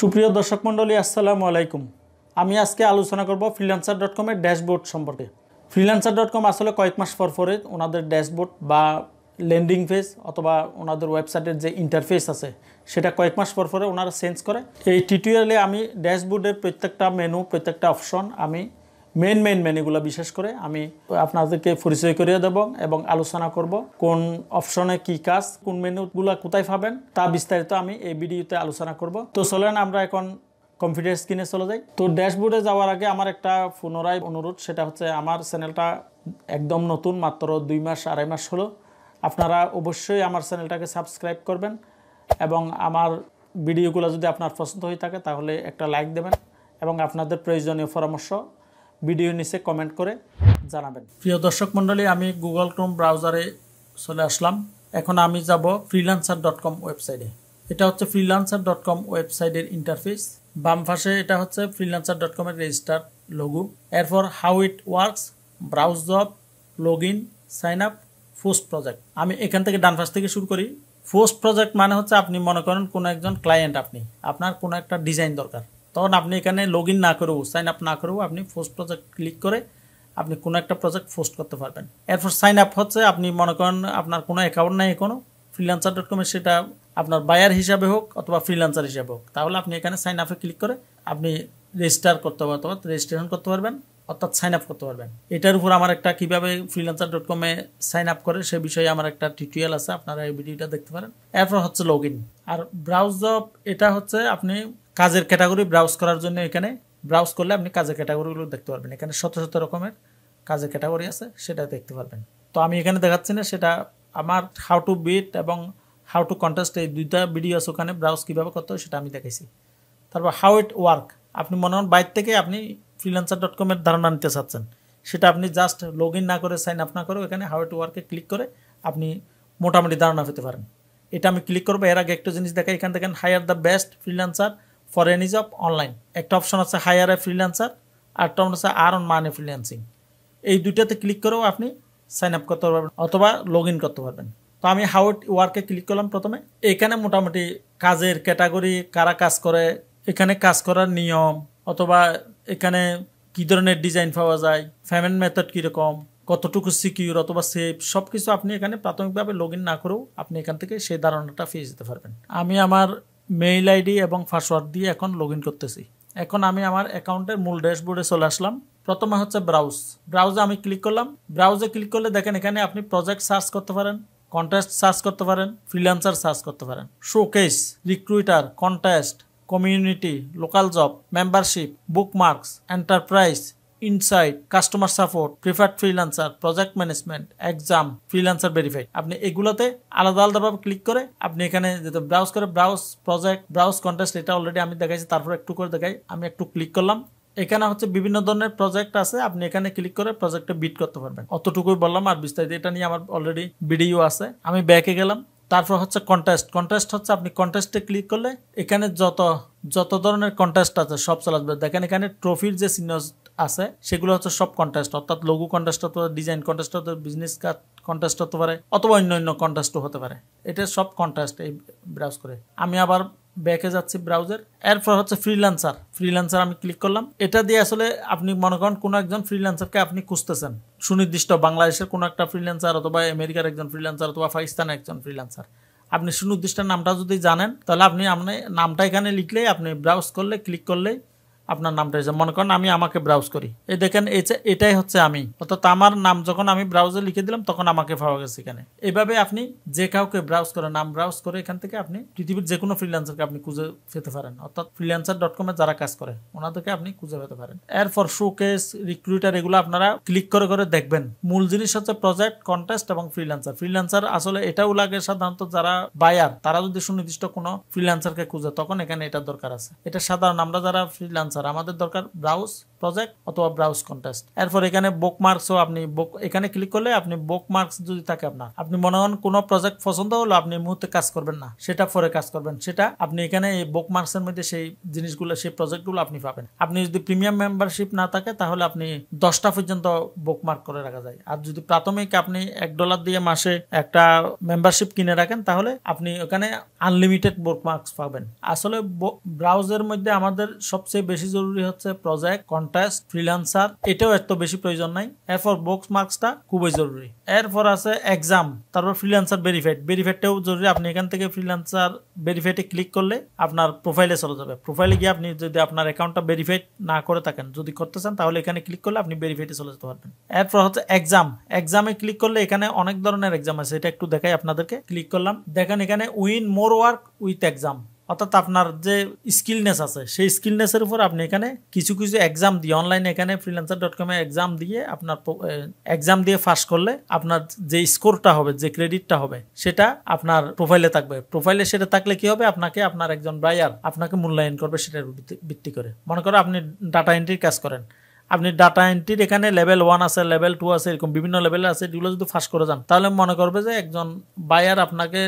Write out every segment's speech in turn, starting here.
সুপ্রিয় দর্শক মণ্ডলী আসসালামু আলাইকুম আমি আজকে আলোচনা করব ফ্রিল্যান্সার ডট কমের ড্যাশবোর্ড সম্পর্কে ফ্রিল্যান্সার ডট কম আসলে কয়েক মাস পর পরে ওনাদের ড্যাশবোর্ড বা ল্যান্ডিং ফেজ অথবা ওনাদের ওয়েবসাইটের যে ইন্টারফেস আছে সেটা কয়েক মাস পর পরে ওনারা চেঞ্জ করে এই টিউটোরিয়ালে আমি ড্যাশবোর্ডের প্রত্যেকটা মেনু প্রত্যেকটা অপশন আমি মেন মেন মেনুগুলো বিশেষ করে আমি আপনাদেরকে পরিচয় করিয়ে দেব এবং আলোচনা করব কোন অপশনে কি কাজ কোন মেনুগুলো কোথায় পাবেন তা বিস্তারিত আমি এই ভিডিওতে আলোচনা করব তো চলেন আমরা এখন কম্পিউটার স্ক্রিনে চলে যাই তো ড্যাশবোর্ডে যাওয়ার আগে আমার একটা পুনরায় অনুরোধ সেটা হচ্ছে আমার চ্যানেলটা একদম নতুন মাত্র দুই মাস আড়াই মাস হলো আপনারা অবশ্যই আমার চ্যানেলটাকে সাবস্ক্রাইব করবেন এবং আমার ভিডিওগুলো যদি আপনার পছন্দ হয়ে থাকে তাহলে একটা লাইক দেবেন এবং আপনাদের প্রয়োজনীয় পরামর্শ ভিডিও নিচে কমেন্ট করে জানাবেন প্রিয় দর্শক মন্ডলী আমি গুগল ক্রোম ব্রাউজারে চলে আসলাম এখন আমি যাব ফ্রিলান্সার ডট কম ওয়েবসাইটে এটা হচ্ছে ফ্রিলান্সার ডট কম ওয়েবসাইটের ইন্টারফেস বাম ফাঁসে এটা হচ্ছে ফ্রিলান্সার ডট কমের রেজিস্টার লঘু এরপর how it works browse job log in sign up post project আমি এখান থেকে ডান ফাঁস থেকে শুরু করি ফোস্ট প্রজেক্ট মানে হচ্ছে আপনি মনে করেন কোনো একজন ক্লায়েন্ট আপনি আপনার কোনো একটা ডিজাইন দরকার তখন আপনি এখানে লগ না করেও সাইন আপ না করেও আপনি ফোস্ট প্রজেক্ট ক্লিক করে আপনি কোনো একটা প্রজেক্ট পোস্ট করতে পারবেন এরপর সাইন আপ হচ্ছে আপনি মনে করেন আপনার কোনো অ্যাকাউন্ট নাই কোনো ফ্রিলান্সার ডট কমে সেটা আপনার বায়ার হিসাবে হোক অথবা ফ্রিলান্সার হিসাবে হোক তাহলে আপনি এখানে সাইন আপে ক্লিক করে আপনি রেজিস্টার করতে পারবেন অথবা রেজিস্ট্রেশন করতে পারবেন অর্থাৎ সাইন আপ করতে পারবেন এটার উপর আমার একটা কীভাবে ফ্রিলান্সার ডট কমে সাইন আপ করে সে বিষয়ে আমার একটা টিউটোরিয়াল আছে আপনারা এই ভিডিওটা দেখতে পারেন এরপর হচ্ছে লগ ইন আর ব্রাউজ এটা হচ্ছে আপনি কাজের ক্যাটাগরি ব্রাউজ করার জন্য এখানে ব্রাউজ করলে আপনি কাজের ক্যাটাগরিগুলো দেখতে পারবেন এখানে শত শত রকমের কাজের ক্যাটাগরি আছে সেটা দেখতে পারবেন তো আমি এখানে দেখাচ্ছি না সেটা আমার হাউ টু বিট এবং হাউ টু কন্টেস্ট এই দুইটা ভিডিও আছে ওখানে ব্রাউজ কীভাবে করতে হয় সেটা আমি দেখেছি তারপর হাউ ইট ওয়ার্ক আপনি মনে হন বাইর থেকে আপনি ফ্রিলান্সার ডট কমের ধারণা নিতে চাচ্ছেন সেটা আপনি জাস্ট লগ ইন না করে সাইন আপ না করে এখানে হাউ ইট ওয়ার্কে ক্লিক করে আপনি মোটামুটি ধারণা পেতে পারেন এটা আমি ক্লিক করবো এর আগে একটা জিনিস দেখাই এখান থেকে hire the best freelancer for any job online একটা অপশন আছে হায়ার এ ফ্রিল্যান্সার আরেকটা অপশন আছে আর অন মানে ফ্রিল্যান্সিং এই দুইটাতে ক্লিক করেও আপনি সাইন আপ করতে পারবেন অথবা লগ ইন করতে পারবেন তো আমি হাউট ওয়ার্কে ক্লিক করলাম প্রথমে এখানে মোটামুটি কাজের ক্যাটাগরি কারা কাজ করে এখানে কাজ করার নিয়ম অথবা এখানে কী ধরনের ডিজাইন পাওয়া যায় পেমেন্ট মেথড কীরকম কতটুকু সিকিউর অথবা সেফ সব কিছু আপনি এখানে প্রাথমিকভাবে লগ ইন না করেও আপনি এখান থেকে সেই ধারণাটা ফিরে যেতে পারবেন আমি আমার মেইল আইডি এবং পাসওয়ার্ড দিয়ে এখন লগ করতেছি এখন আমি আমার অ্যাকাউন্টের মূল ড্যাশবোর্ডে চলে আসলাম প্রথমে হচ্ছে ব্রাউজ ব্রাউজে আমি ক্লিক করলাম ব্রাউজে ক্লিক করলে দেখেন এখানে আপনি প্রজেক্ট সার্চ করতে পারেন কন্টেস্ট সার্চ করতে পারেন ফ্রিল্যান্সার সার্চ করতে পারেন showcase recruiter contest community local job membership bookmarks enterprise insight customer support preferred freelancer project management exam freelancer verify আপনি এগুলোতে আলাদা আলাদাভাবে ক্লিক করে আপনি এখানে যেতে ব্রাউজ করে ব্রাউজ প্রজেক্ট ব্রাউজ কন্টেস্ট এটা অলরেডি আমি দেখাইছি তারপর একটু করে দেখাই আমি একটু ক্লিক করলাম এখানে হচ্ছে বিভিন্ন ধরনের প্রজেক্ট আছে আপনি এখানে ক্লিক করে প্রজেক্টে বিট করতে পারবেন অতটুকুই বললাম আর বিস্তারিত এটা নিয়ে আমার অলরেডি ভিডিও আছে আমি ব্যাকে গেলাম তারপর হচ্ছে কন্টেস্ট কন্টেস্ট হচ্ছে আপনি কন্টেস্টে ক্লিক করলে এখানে যত যত ধরনের কন্টেস্ট আছে সব চলে আসবে দেখেন এখানে ট্রফির যে চিহ্ন আছে সেগুলো হচ্ছে সব কন্টেস্ট অর্থাৎ লঘু কন্টেস্ট হতে পারে ডিজাইন কন্টেস্ট হতে পারে বিজনেস কন্টেস্ট হতে পারে অথবা অন্য অন্য কন্টাস্টও হতে পারে এটা সব কন্টাস্ট এই ব্রাউজ করে আমি আবার ব্যাকে যাচ্ছি ব্রাউজার এরপর হচ্ছে ফ্রিল্যান্সার ফ্রিল্যান্সার আমি ক্লিক করলাম এটা দিয়ে আসলে আপনি মনে করেন কোনো একজন ফ্রিল্যান্সারকে আপনি খুঁজতেছেন সুনির্দিষ্ট বাংলাদেশের কোনো একটা ফ্রিল্যান্সার অথবা আমেরিকার একজন ফ্রিল্যান্সার অথবা পাকিস্তানের একজন ফ্রিল্যান্সার আপনি সুনির্দিষ্ট নামটা যদি জানেন তাহলে আপনি আপনি নামটা এখানে লিখলেই আপনি ব্রাউজ করলে ক্লিক করলেই আপনার নামটা হয়েছে মনে করেন আমি আমাকে ব্রাউজ করি এই দেখেন এটাই হচ্ছে আমি অর্থাৎ আমার নাম যখন আমি ব্রাউজে লিখে দিলাম তখন আমাকে পাওয়া গেছে এখানে এভাবে আপনি যে কাউকে ব্রাউজ করে নাম ব্রাউজ করে এখান থেকে আপনি পৃথিবীর যে কোনো ফ্রিল্যান্সারকে আপনি খুঁজে পেতে পারেন অর্থাৎ ফ্রিল্যান্সার ডট কমে যারা কাজ করে ওনাদেরকে আপনি খুঁজে পেতে পারেন এরপর শোকেস রিক্রুইটার এগুলো আপনারা ক্লিক করে করে দেখবেন মূল জিনিস হচ্ছে প্রজেক্ট কন্টেস্ট এবং ফ্রিল্যান্সার ফ্রিল্যান্সার আসলে এটাও লাগে সাধারণত যারা বায়ার তারা যদি সুনির্দিষ্ট কোনো ফ্রিল্যান্সারকে খুঁজে তখন এখানে এটা দরকার আছে এটা সাধারণ আমরা যারা ফ্রিল্যান্সার আনসার আমাদের দরকার ব্রাউজ প্রজেক্ট অথবা ব্রাউজ কন্টেস্ট এরপর এখানে বুক মার্কসও আপনি বুক এখানে ক্লিক করলে আপনি বুক মার্কস যদি থাকে আপনার আপনি মনে হন কোনো প্রজেক্ট পছন্দ হলো আপনি মুহূর্তে কাজ করবেন না সেটা পরে কাজ করবেন সেটা আপনি এখানে এই বুক মার্কসের মধ্যে সেই জিনিসগুলো সেই প্রজেক্টগুলো আপনি পাবেন আপনি যদি প্রিমিয়াম মেম্বারশিপ না থাকে তাহলে আপনি দশটা পর্যন্ত বুক মার্ক করে রাখা যায় আর যদি প্রাথমিক আপনি এক ডলার দিয়ে মাসে একটা মেম্বারশিপ কিনে রাখেন তাহলে আপনি ওখানে আনলিমিটেড বুক মার্কস পাবেন আসলে ব্রাউজের মধ্যে আমাদের সবচেয়ে বেশি জরুরি হচ্ছে প্রজেক্ট কন্ট কন্ট্রাস্ট ফ্রিলান্সার এটাও এত বেশি প্রয়োজন নাই এরপর বক্স মার্কসটা খুবই জরুরি এরপর আছে এক্সাম তারপর ফ্রিলান্সার ভেরিফাইড ভেরিফাইডটাও জরুরি আপনি এখান থেকে ফ্রিলান্সার ভেরিফাইডে ক্লিক করলে আপনার প্রোফাইলে চলে যাবে প্রোফাইলে গিয়ে আপনি যদি আপনার অ্যাকাউন্টটা ভেরিফাইড না করে থাকেন যদি করতে চান তাহলে এখানে ক্লিক করলে আপনি ভেরিফাইডে চলে যেতে পারবেন এরপর হচ্ছে এক্সাম এক্সামে ক্লিক করলে এখানে অনেক ধরনের এক্সাম আছে এটা একটু দেখাই আপনাদেরকে ক্লিক করলাম দেখেন এখানে win more work with exam অর্থাৎ আপনার যে স্কিলনেস আছে সেই স্কিলনেসের উপর আপনি এখানে কিছু কিছু এক্সাম দিয়ে অনলাইনে এখানে ফ্রিল্যান্সার ডট কমে এক্সাম দিয়ে আপনার এক্সাম দিয়ে ফার্স করলে আপনার যে স্কোরটা হবে যে ক্রেডিটটা হবে সেটা আপনার প্রোফাইলে থাকবে প্রোফাইলে সেটা থাকলে কি হবে আপনাকে আপনার একজন ব্রায়ার আপনাকে মূল্যায়ন করবে সেটার ভিত্তি করে মনে করো আপনি ডাটা এন্ট্রির কাজ করেন আপনি ডাটা এন্ট্রির এখানে লেভেল ওয়ান আছে লেভেল টু আছে এরকম বিভিন্ন লেভেল আছে এগুলো যদি ফাঁস করে যান তাহলে মনে করবে যে একজন বায়ার আপনাকে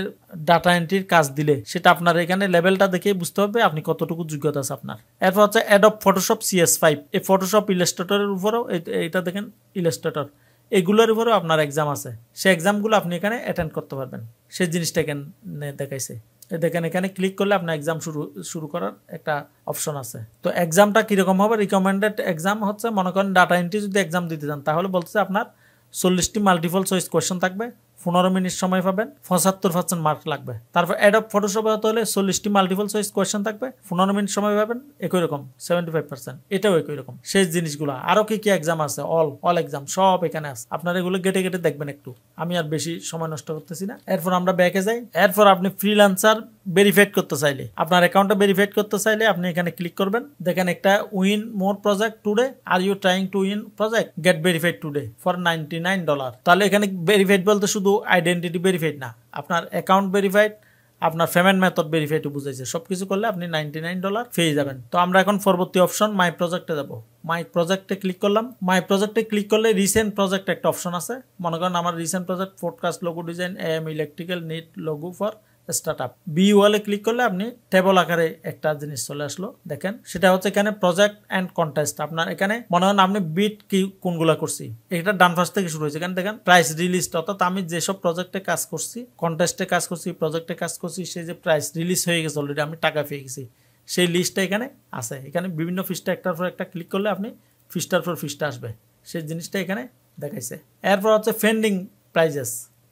ডাটা এন্ট্রির কাজ দিলে সেটা আপনার এখানে লেভেলটা দেখেই বুঝতে হবে আপনি কতটুকু যোগ্যতা আছে আপনার এরপর হচ্ছে অ্যাডপ ফটোশপ সিএস ফাইভ এই ফটোশপ ইলেস্ট্রেটরের উপরেও এটা দেখেন ইলাস্ট্রেটর এগুলোর উপরেও আপনার এক্সাম আছে সে এক্সামগুলো আপনি এখানে অ্যাটেন্ড করতে পারবেন সেই জিনিসটা এখানে দেখাইছে দেখেন এখানে ক্লিক করলে আপনার এক্সাম শুরু শুরু করার একটা অপশন আছে তো এক্সামটা কীরকম হবে রিকমেন্ডেড এক্সাম হচ্ছে মনে করেন ডাটা এন্ট্রি যদি এক্সাম দিতে চান তাহলে বলতেছে আপনার চল্লিশটি মাল্টিপল চয়েস কোয়েশ্চেন থাকবে পনেরো মিনিট সময় পাবেন পঁচাত্তর পার্সেন্ট মার্ক লাগবে তারপর অফ ফটোশপ হতে হলে চল্লিশটি মাল্টিপল চয়েস কোয়েশন থাকবে পনেরো মিনিট সময় পাবেন একই রকম সেভেন্টি ফাইভ পার্সেন্ট এটাও একই রকম শেষ জিনিসগুলো আরও কি কি এক্সাম আছে অল অল এক্সাম সব এখানে আছে আপনারা এগুলো গেটে গেটে দেখবেন একটু আমি আর বেশি সময় নষ্ট করতেছি না এরপর আমরা ব্যাকে যাই এরপর আপনি ফ্রিলান্সার ভেরিফাইড করতে চাইলে আপনার অ্যাকাউন্টটা ভেরিফাইড করতে চাইলে আপনি এখানে ক্লিক করবেন দেখেন একটা win more project today are you trying to win project get verified today for ninety nine dollar তাহলে এখানে ভেরিফাইড বলতে শুধু শুধু আইডেন্টিটি ভেরিফাইড না আপনার অ্যাকাউন্ট ভেরিফাইড আপনার পেমেন্ট মেথড ভেরিফাইড বুঝাইছে সব কিছু করলে আপনি নাইনটি নাইন ডলার পেয়ে যাবেন তো আমরা এখন পরবর্তী অপশন মাই প্রজেক্টে যাব মাই প্রজেক্টে ক্লিক করলাম মাই প্রজেক্টে ক্লিক করলে রিসেন্ট প্রজেক্ট একটা অপশন আছে মনে করেন আমার recent project podcast logo design M electrical need logo for start up বি ওয়ালে ক্লিক করলে আপনি টেবল আকারে একটা জিনিস চলে আসলো দেখেন সেটা হচ্ছে এখানে প্রজেক্ট অ্যান্ড কন্টেস্ট আপনার এখানে মনে হয় আপনি বিট কি কোনগুলা করছি এটা ডান থেকে শুরু হয়েছে এখানে দেখেন প্রাইস রিলিজ অর্থাৎ আমি যেসব প্রজেক্টে কাজ করছি কন্টেস্টে কাজ করছি প্রজেক্টে কাজ করছি সেই যে প্রাইস রিলিজ হয়ে গেছে অলরেডি আমি টাকা পেয়ে গেছি সেই লিস্টটা এখানে আছে এখানে বিভিন্ন ফিসটা একটার পর একটা ক্লিক করলে আপনি ফিসটার পর ফিসটা আসবে সেই জিনিসটা এখানে দেখাইছে এরপর হচ্ছে ফেন্ডিং প্রাইজেস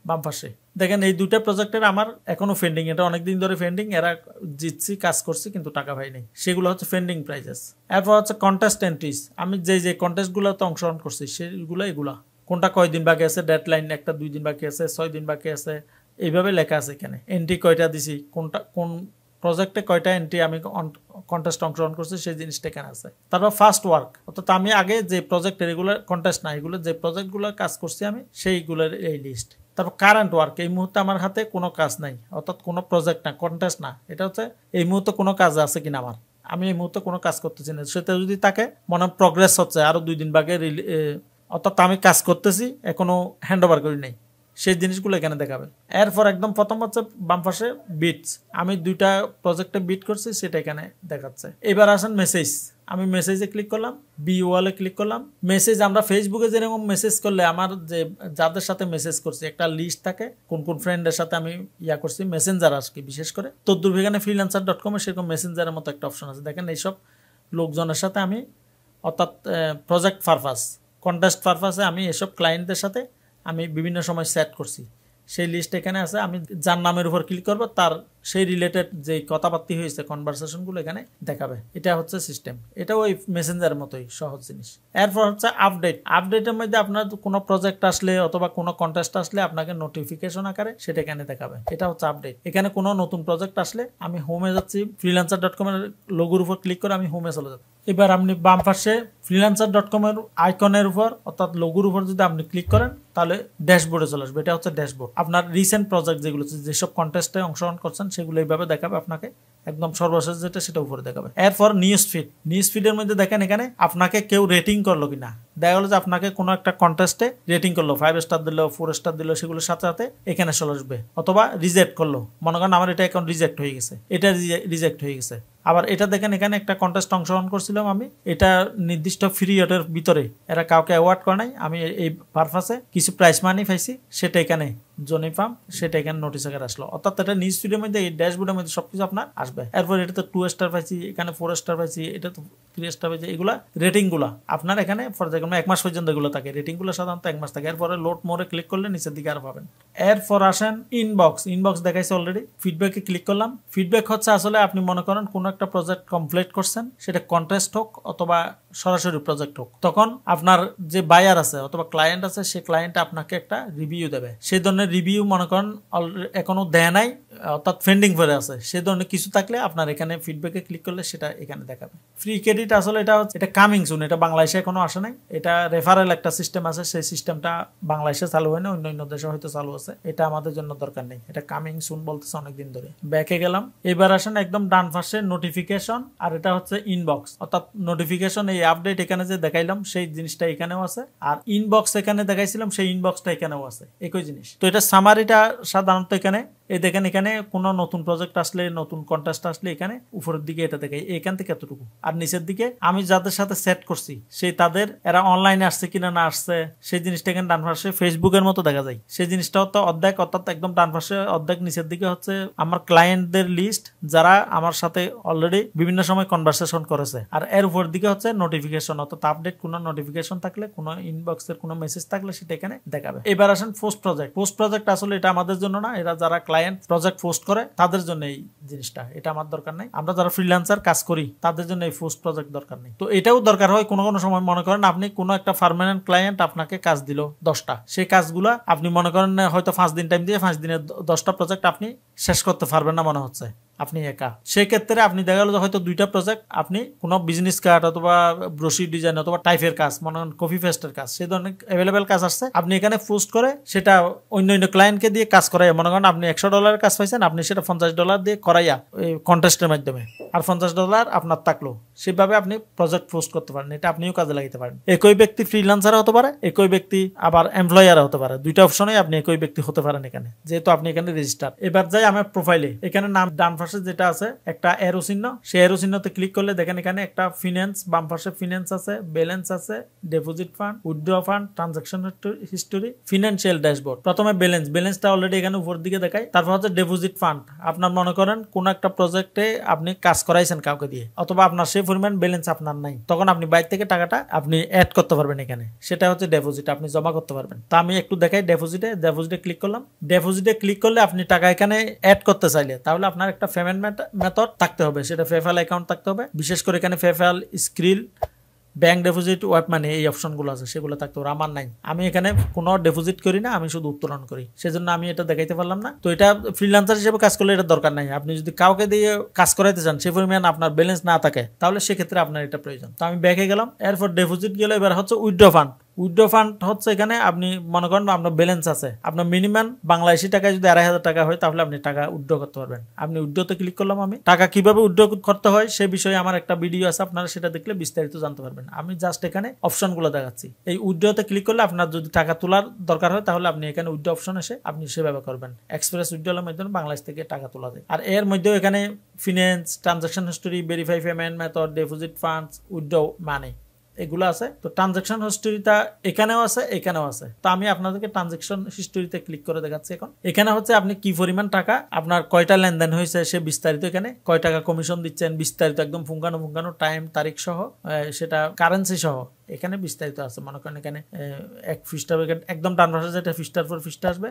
বাম পাশে দেখেন এই দুটা প্রজেক্টের আমার এখনও ফেন্ডিং এটা অনেকদিন ধরে ফেন্ডিং এরা জিতছি কাজ করছি কিন্তু টাকা পাইনি সেগুলো হচ্ছে ফেন্ডিং প্রাইজেস এরপর হচ্ছে কন্টেস্ট এন্ট্রিজ আমি যে যে কন্টেস্টগুলোতে অংশগ্রহণ করছি সেগুলো এগুলা কোনটা কয়দিন বাকি আছে ডেডলাইন একটা দুই দিন বাকি আছে ছয় দিন বাকি আছে এইভাবে লেখা আছে এখানে এন্ট্রি কয়টা দিছি কোনটা কোন প্রজেক্টে কয়টা এন্ট্রি আমি কন্টেস্ট অংশগ্রহণ করছি সেই জিনিসটা এখানে আছে তারপর ফার্স্ট ওয়ার্ক অর্থাৎ আমি আগে যে প্রজেক্টের এগুলো কন্টেস্ট না এগুলো যে প্রজেক্টগুলো কাজ করছি আমি সেইগুলোর এই লিস্ট তারপর কারেন্ট ওয়ার্ক এই মুহূর্তে আমার হাতে কোনো কাজ নাই অর্থাৎ কোনো প্রজেক্ট না কন্টেস্ট না এটা হচ্ছে এই মুহূর্তে কোনো কাজ আছে কিনা আমার আমি এই মুহূর্তে কোনো কাজ করতেছি না সেটা যদি তাকে মনে প্রগ্রেস হচ্ছে আরও দুই দিন বাগে অর্থাৎ আমি কাজ করতেছি এখনও হ্যান্ড ওভার করি নাই সেই জিনিসগুলো এখানে দেখাবে এরপর একদম প্রথম হচ্ছে বামফাসে বিটস আমি দুইটা প্রজেক্টে বিট করছি সেটা এখানে দেখাচ্ছে এবার আসেন মেসেজ আমি মেসেজে ক্লিক করলাম বি ওয়ালে ক্লিক করলাম মেসেজ আমরা ফেসবুকে যেরকম মেসেজ করলে আমার যে যাদের সাথে মেসেজ করছি একটা লিস্ট থাকে কোন কোন ফ্রেন্ডের সাথে আমি ইয়া করছি মেসেঞ্জার আসকি বিশেষ করে তো দুর্ভিগানে ফ্রিলান্সার ডট কমে সেরকম মেসেঞ্জারের মতো একটা অপশন আছে দেখেন এইসব লোকজনের সাথে আমি অর্থাৎ প্রজেক্ট পারপাস কন্টাস্ট পারপাসে আমি এসব ক্লায়েন্টদের সাথে আমি বিভিন্ন সময় সেট করছি সেই লিস্ট এখানে আছে আমি যার নামের উপর ক্লিক করবো তার সেই রিলেটেড যে কথাবার্তি হয়েছে কনভারসেশনগুলো এখানে দেখাবে এটা হচ্ছে সিস্টেম এটা ওই মেসেঞ্জার মতোই সহজ জিনিস এরপর হচ্ছে আপডেট আপডেটের মধ্যে আপনার কোনো প্রজেক্ট আসলে অথবা কোনো কন্টেস্ট আসলে আপনাকে নোটিফিকেশন আকারে সেটা এখানে দেখাবে এটা হচ্ছে আপডেট এখানে কোনো নতুন প্রজেক্ট আসলে আমি হোমে যাচ্ছি ফ্রিলান্সার ডট কমের লোগোর উপর ক্লিক করে আমি হোমে চলে যাচ্ছি এবার আপনি বাম পাশে ফ্রিলান্সার ডট কমের আইকনের উপর অর্থাৎ লোগোর উপর যদি আপনি ক্লিক করেন তাহলে ড্যাশবোর্ডে চলে আসবে এটা হচ্ছে ড্যাশবোর্ড আপনার রিসেন্ট প্রজেক্ট যেগুলো যেসব কন্টেস্টে অংশগ্রহণ করছেন সেগুলো এইভাবে দেখাবে আপনাকে একদম সর্বশেষ যেটা সেটা উপরে দেখাবে এরপর নিউজ ফিড নিউজ ফিডের মধ্যে দেখেন এখানে আপনাকে কেউ রেটিং করলো কিনা দেখা গেলো যে আপনাকে কোনো একটা কন্টেস্টে রেটিং করলো ফাইভ স্টার দিল ফোর স্টার দিল সেগুলোর সাথে সাথে এখানে চলে আসবে অথবা রিজেক্ট করলো মনে করেন আমার এটা এখন রিজেক্ট হয়ে গেছে এটা রিজেক্ট হয়ে গেছে আবার এটা দেখেন এখানে একটা কন্টেস্ট অংশগ্রহণ করছিলাম আমি এটা নির্দিষ্ট ফিরিয়ডের ভিতরে এরা কাউকে অ্যাওয়ার্ড করে নাই আমি এই পারপাসে কিছু প্রাইজ মানি পাইছি সেটা এখানে জোনে ফার্ম সেটা এখানে নোটিস আকারে আসলো অর্থাৎ এটা নিউজ ফিডের মধ্যে এই ড্যাশবোর্ডের মধ্যে সবকিছু আপনার আসবে এরপর এটা তো টু স্টার পাইছি এখানে ফোর স্টার পাইছি এটা তো থ্রি স্টার পাইছি এগুলো রেটিংগুলো আপনার এখানে ফর এক্সাম্পল এক মাস পর্যন্ত এগুলো থাকে রেটিংগুলো সাধারণত এক মাস থাকে এরপরে লোড মোড়ে ক্লিক করলে নিচের দিকে আর পাবেন এরপর আসেন ইনবক্স ইনবক্স দেখাইছে অলরেডি ফিডব্যাকে ক্লিক করলাম ফিডব্যাক হচ্ছে আসলে আপনি মনে করেন কোনো একটা প্রজেক্ট কমপ্লিট করছেন সেটা কন্টেস্ট হোক অথবা সরাসরি প্রজেক্ট হোক তখন আপনার যে বায়ার আছে অথবা ক্লায়েন্ট আছে সে ক্লায়েন্ট আপনাকে একটা রিভিউ দেবে সেই ধরনের রিভিউ মনে করেন এখনও দেয় নাই অর্থাৎ ফেন্ডিং করে আছে সে ধরনের কিছু থাকলে আপনার এখানে ফিডব্যাকে ক্লিক করলে সেটা এখানে দেখাবে ফ্রি ক্রেডিট আসলে এটা হচ্ছে এটা কামিং সুন এটা বাংলাদেশে এখনো আসে নাই এটা রেফারেল একটা সিস্টেম আছে সেই সিস্টেমটা বাংলাদেশে চালু হয় না অন্য অন্য দেশে হয়তো চালু আছে এটা আমাদের জন্য দরকার নেই এটা কামিং সুন বলতেছে অনেকদিন ধরে ব্যাকে গেলাম এবার আসেন একদম ডান ফার্সে নোটিফিকেশন আর এটা হচ্ছে ইনবক্স অর্থাৎ নোটিফিকেশন এই আপডেট এখানে যে দেখাইলাম সেই জিনিসটা এখানেও আছে আর ইনবক্স এখানে দেখাইছিলাম সেই ইনবক্সটা এখানেও আছে একই জিনিস তো এটা সামারিটা সাধারণত এখানে এই দেখেন এখানে কোনো নতুন প্রজেক্ট আসলে নতুন কন্ট্রাস্ট আসলে এখানে উপরের দিকে এটা দেখে এখান থেকে এতটুকু আর নিচের দিকে আমি যাদের সাথে সেট করছি সেই তাদের এরা অনলাইনে আসছে কিনা না আসছে সেই জিনিসটা এখানে ডান ফেসবুকের মতো দেখা যায় সেই জিনিসটা হতো অর্ধেক অর্থাৎ একদম ডান অর্ধেক নিচের দিকে হচ্ছে আমার ক্লায়েন্টদের লিস্ট যারা আমার সাথে অলরেডি বিভিন্ন সময় কনভার্সেশন করেছে আর এর উপর দিকে হচ্ছে নোটিফিকেশন অর্থাৎ আপডেট কোনো নোটিফিকেশন থাকলে কোনো ইনবক্সের কোনো মেসেজ থাকলে সেটা এখানে দেখাবে এবার আসেন পোস্ট প্রজেক্ট পোস্ট প্রজেক্ট আসলে এটা আমাদের জন্য না এরা যারা ক্লায়েন্ট প্রজেক্ট পোস্ট করে তাদের জন্য এই জিনিসটা এটা আমার দরকার নেই আমরা যারা ফ্রিল্যান্সার কাজ করি তাদের জন্য এই পোস্ট প্রজেক্ট দরকার নেই তো এটাও দরকার হয় কোনো কোনো সময় মনে করেন আপনি কোনো একটা পারমানেন্ট ক্লায়েন্ট আপনাকে কাজ দিল দশটা সেই কাজগুলো আপনি মনে করেন হয়তো পাঁচ দিন টাইম দিয়ে পাঁচ দিনের দশটা প্রজেক্ট আপনি শেষ করতে পারবেন না মনে হচ্ছে আপনি একা সেক্ষেত্রে আপনি দেখা গেলো হয়তো দুইটা প্রজেক্ট আপনি কোনো বিজনেস কার্ড অথবা ব্রসি ডিজাইন অথবা টাইফের কাজ মনে করেন কফি ফেস্টের কাজ সেই ধরনের অ্যাভেলেবেল কাজ আসছে আপনি এখানে পোস্ট করে সেটা অন্য অন্য ক্লায়েন্টকে দিয়ে কাজ করাই মনে করেন আপনি একশো ডলারের কাজ পাইছেন আপনি সেটা পঞ্চাশ ডলার দিয়ে করাইয়া কন্টেস্টের মাধ্যমে আর পঞ্চাশ ডলার আপনার থাকলো সেভাবে আপনি প্রজেক্ট পোস্ট করতে পারেন এটা আপনিও কাজে লাগাতে পারেন একই ব্যক্তি ফ্রিলান্সার হতে পারে একই ব্যক্তি আবার এমপ্লয়ার হতে পারে দুইটা অপশনে আপনি একই ব্যক্তি হতে পারেন এখানে যেহেতু আপনি এখানে রেজিস্টার এবার যাই আমার প্রোফাইলে এখানে নাম ডান পাশে যেটা আছে একটা এরো চিহ্ন সেই এরো চিহ্নতে ক্লিক করলে দেখেন এখানে একটা ফিনান্স বাম পাশে ফিনান্স আছে ব্যালেন্স আছে deposit fund withdraw fund transaction history financial dashboard প্রথমে ব্যালেন্স ব্যালেন্সটা অলরেডি এখানে উপর দিকে দেখায় তারপর হচ্ছে ডেপোজিট ফান্ড আপনার মনে করেন কোন একটা প্রজেক্টে আপনি কাজ করাইছেন কাউকে দিয়ে অথবা আপনার সেই পরিমাণ ব্যালেন্স আপনার নাই তখন আপনি বাইর থেকে টাকাটা আপনি অ্যাড করতে পারবেন এখানে সেটা হচ্ছে ডেপোজিট আপনি জমা করতে পারবেন তা আমি একটু দেখাই ডেপোজিটে ডেপোজিটে ক্লিক করলাম ডেপোজিটে ক্লিক করলে আপনি টাকা এখানে অ্যাড করতে চাইলে তাহলে আপনার একটা পেমেন্ট মেথড থাকতে হবে সেটা ফেফাল অ্যাকাউন্ট থাকতে হবে বিশেষ করে এখানে PayPal Skrill bank deposit web মানে এই অপশনগুলো আছে সেগুলো থাকতে পারে আমার নাই আমি এখানে কোনো ডেপোজিট করি না আমি শুধু উত্তোলন করি সেজন্য আমি এটা দেখাইতে পারলাম না তো এটা ফ্রিলান্সার হিসেবে কাজ করলে এটা দরকার নাই আপনি যদি কাউকে দিয়ে কাজ করাইতে চান সে পরিমাণ আপনার ব্যালেন্স না থাকে তাহলে সেক্ষেত্রে আপনার এটা প্রয়োজন তো আমি ব্যাকে গেলাম এরপর ডেপোজিট গেলে এবার হচ্ছে উইড্রো ফান্ড উইড্রো ফান্ড হচ্ছে এখানে আপনি মনে করেন আপনার ব্যালেন্স আছে আপনার মিনিমাম বাংলাদেশি টাকায় যদি আড়াই হাজার টাকা হয় তাহলে আপনি টাকা উইড্রো করতে পারবেন আপনি উইড্রোতে ক্লিক করলাম আমি টাকা কিভাবে উইড্রো করতে হয় সে বিষয়ে আমার একটা ভিডিও আছে আপনারা সেটা দেখলে বিস্তারিত জানতে পারবেন আমি জাস্ট এখানে অপশনগুলো দেখাচ্ছি এই উইড্রোতে ক্লিক করলে আপনার যদি টাকা তোলার দরকার হয় তাহলে আপনি এখানে উইড্রো অপশন এসে আপনি সেভাবে করবেন এক্সপ্রেস উইড্রোলের মাধ্যমে বাংলাদেশ থেকে টাকা তোলা যায় আর এর মধ্যেও এখানে finance transaction history verify payment method deposit funds withdraw মানে এগুলো আছে তো ট্রানজেকশন হিস্টোরিটা এখানেও আছে এখানেও আছে তো আমি আপনাদেরকে ট্রানজেকশন হিস্টোরিতে ক্লিক করে দেখাচ্ছি এখন এখানে হচ্ছে আপনি কি পরিমাণ টাকা আপনার কয়টা লেনদেন হয়েছে সে বিস্তারিত এখানে কয় টাকা কমিশন দিচ্ছেন বিস্তারিত একদম ফুঙ্কানো ফুঙ্কানো টাইম তারিখ সহ সেটা কারেন্সি সহ এখানে বিস্তারিত আছে মনে করেন এখানে এক ফিস্টার একদম ডান যেটা ফিস্টার পর ফিস্টা আসবে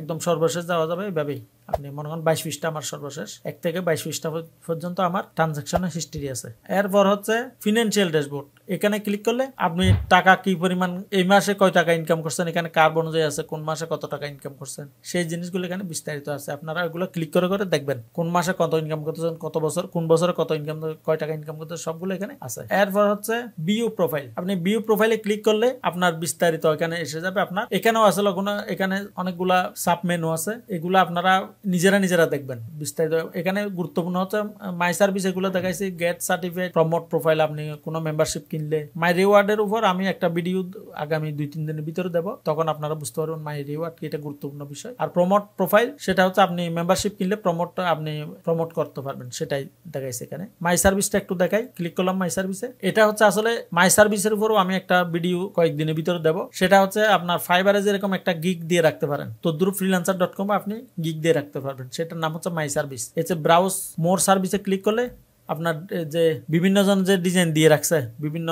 একদম সর্বশেষ যাওয়া যাবে এইভাবেই আপনি মনে করেন বাইশ পিসটা আমার সর্বশেষ এক থেকে বাইশ পিসটা পর্যন্ত আমার ট্রানজাকশনের হিস্ট্রি আছে এরপর হচ্ছে ফিনান্সিয়াল ড্যাশবোর্ড এখানে ক্লিক করলে আপনি টাকা কি পরিমাণ এই মাসে কয় টাকা ইনকাম করছেন এখানে কার্ব অনুযায়ী আছে কোন মাসে কত টাকা ইনকাম করছেন সেই জিনিসগুলো এখানে বিস্তারিত আছে আপনারা ওগুলো ক্লিক করে করে দেখবেন কোন মাসে কত ইনকাম করতেছেন কত বছর কোন বছরে কত ইনকাম কয় টাকা ইনকাম করতে সবগুলো এখানে আছে এরপর হচ্ছে বিউ প্রোফাইল আপনি বিউ প্রোফাইলে ক্লিক করলে আপনার বিস্তারিত এখানে এসে যাবে আপনার এখানেও আসলে কোনো এখানে অনেকগুলা সাব মেনু আছে এগুলো আপনারা নিজেরা নিজেরা দেখবেন বিস্তারিত এখানে গুরুত্বপূর্ণ হচ্ছে মাই সার্ভিস এগুলো দেখাইছি গেট সার্টিফিকেট প্রমোট প্রোফাইল আপনি কোনো মেম্বারশিপ কিনলে মাই রিওয়ার্ডের উপর আমি একটা ভিডিও আগামী দুই তিন দিনের ভিতরে দেবো তখন আপনারা বুঝতে পারবেন মাই রিওয়ার্ড এটা গুরুত্বপূর্ণ বিষয় আর প্রমোট প্রোফাইল সেটা হচ্ছে আপনি মেম্বারশিপ কিনলে প্রমোটটা আপনি প্রমোট করতে পারবেন সেটাই দেখাইছে এখানে মাই সার্ভিসটা একটু দেখাই ক্লিক করলাম মাই সার্ভিসে এটা হচ্ছে আসলে মাই সার্ভিসের উপরও আমি একটা ভিডিও কয়েকদিনের ভিতরে দেবো সেটা হচ্ছে আপনার ফাইবারে যেরকম একটা গিক দিয়ে রাখতে পারেন তদ্রু ফ্রিলান্সার ডট কম আপনি গিক দিয়ে রাখতে পারবেন সেটার নাম হচ্ছে মাই সার্ভিস এতে ব্রাউজ মোর সার্ভিসে ক্লিক করলে আপনার যে বিভিন্ন জন যে ডিজাইন দিয়ে রাখছে বিভিন্ন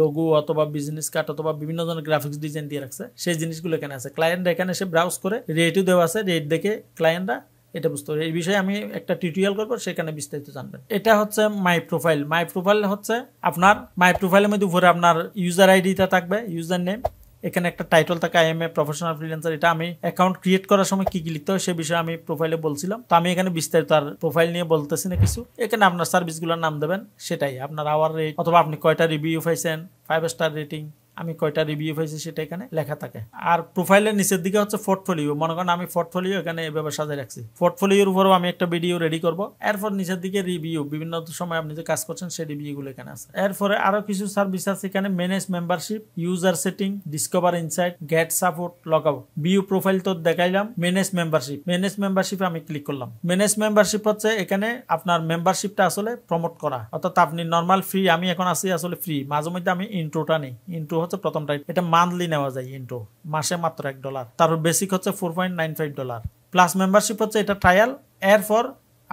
লোগো অথবা বিজনেস কার্ড অথবা বিভিন্ন জন গ্রাফিক্স ডিজাইন দিয়ে রাখছে সেই জিনিসগুলো এখানে আছে ক্লায়েন্ট এখানে এসে ব্রাউজ করে রেটও দেওয়া আছে রেট দেখে ক্লায়েন্টরা এটা বুঝতে পারে এই বিষয়ে আমি একটা টিউটোরিয়াল করবো সেখানে বিস্তারিত জানবেন এটা হচ্ছে মাই প্রোফাইল মাই প্রোফাইল হচ্ছে আপনার মাই প্রোফাইলের মধ্যে উপরে আপনার ইউজার আইডিটা থাকবে ইউজার নেম এখানে একটা টাইটল থাকে I am a professional freelancer এটা আমি অ্যাকাউন্ট ক্রিয়েট করার সময় কি কি লিখতে হয় সে বিষয়ে আমি প্রোফাইলে বলছিলাম তো আমি এখানে বিস্তারিত আর প্রোফাইল নিয়ে বলতেছি না কিছু এখানে আপনার সার্ভিসগুলোর নাম দেবেন সেটাই আপনার আওয়ার রেট অথবা আপনি কয়টা রিভিউ পাইছেন ফাইভ স্টার রেটিং আমি কয়টা রিভিউ পাইছি সেটা এখানে লেখা থাকে আর প্রোফাইলের নিচের দিকে হচ্ছে পোর্টফোলিও মনে করেন আমি পোর্টফোলিও এখানে এভাবে সাজায় রাখছি পোর্টফোলিওর উপরও আমি একটা ভিডিও রেডি করব এরপর নিচের দিকে রিভিউ বিভিন্ন সময় আপনি যে কাজ করছেন সেই রিভিউগুলো এখানে আছে এরপরে আরো কিছু সার্ভিস আছে এখানে manage membership user setting discover insight get support log out view profile তো দেখাইলাম ম্যানেজ মেম্বারশিপ ম্যানেজ মেম্বারশিপ আমি ক্লিক করলাম ম্যানেজ মেম্বারশিপ হচ্ছে এখানে আপনার মেম্বারশিপটা আসলে প্রমোট করা অর্থাৎ আপনি নর্মাল ফ্রি আমি এখন আছি আসলে ফ্রি মাঝে মধ্যে আমি ইন্ট্রোটা নেই ইন্ট্রো হচ্ছে টাইপ এটা মান্থলি নেওয়া যায় ইন্টু মাসে মাত্র এক ডলার তারপর বেসিক হচ্ছে four point nine five dollar plus membership হচ্ছে এটা ট্রায়াল এরপর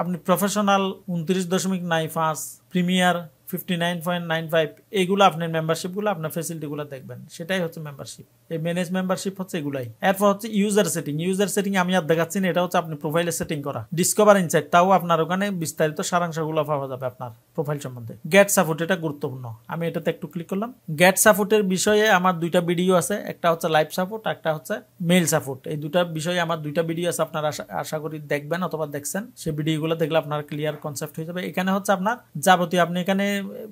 আপনি প্রফেশনাল উনত্রিশ দশমিক nine first premier fifty nine point nine five এগুলো আপনার মেম্বারশিপগুলো আপনার ফেসিলিটিগুলো দেখবেন সেটাই হচ্ছে মেম্বারশিপ এই ম্যানেজ মেম্বারশিপ হচ্ছে এগুলাই এরপর হচ্ছে ইউজার সেটিং ইউজার সেটিং আমি আর দেখাচ্ছি না এটা হচ্ছে আপনি প্রোফাইলে সেটিং করা ডিসকভার ইনসাইট তাও আপনার ওখানে বিস্তারিত সারাংশগুলো পাওয়া যাবে আপনার প্রোফাইল সম্বন্ধে গেট সাপোর্ট এটা গুরুত্বপূর্ণ আমি এটাতে একটু ক্লিক করলাম গেট সাপোর্টের বিষয়ে আমার দুইটা ভিডিও আছে একটা হচ্ছে লাইভ সাপোর্ট একটা হচ্ছে মেল সাপোর্ট এই দুটা বিষয়ে আমার দুইটা ভিডিও আছে আপনার আশা করি দেখবেন অথবা দেখছেন সেই ভিডিওগুলো দেখলে আপনার ক্লিয়ার কনসেপ্ট হয়ে যাবে এখানে হচ্ছে আপনার যাবতীয় আপনি এখানে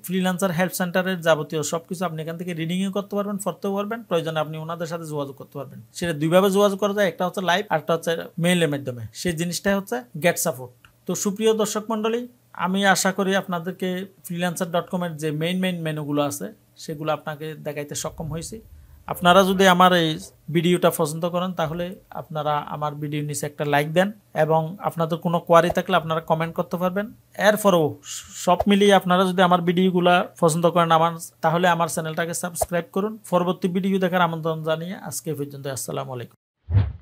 ফ্রিলান্সার হেল্প সেন্টারের যাবতীয় সব কিছু আপনি এখান থেকে রিডিংও করতে পারবেন পড়তেও পারবেন প্রয়োজনে আপনি ওনাদের সাথে যোগাযোগ করতে পারবেন সেটা দুইভাবে যোগাযোগ করা যায় একটা হচ্ছে লাইভ আর একটা হচ্ছে মেইলের মাধ্যমে সেই জিনিসটাই হচ্ছে গেট সাপোর্ট তো সুপ্রিয় দর্শক মণ্ডলী আমি আশা করি আপনাদেরকে ফ্রিল্যান্সার ডট কমের যে মেইন মেইন মেনুগুলো আছে সেগুলো আপনাকে দেখাইতে সক্ষম হয়েছি আপনারা যদি আমার এই ভিডিওটা পছন্দ করেন তাহলে আপনারা আমার ভিডিও নিচে একটা লাইক দেন এবং আপনাদের কোনো কোয়ারি থাকলে আপনারা কমেন্ট করতে পারবেন এরপরেও সব মিলিয়ে আপনারা যদি আমার ভিডিওগুলো পছন্দ করেন আমার তাহলে আমার চ্যানেলটাকে সাবস্ক্রাইব করুন পরবর্তী ভিডিও দেখার আমন্ত্রণ জানিয়ে আজকে পর্যন্ত আসসালামু আলাইকুম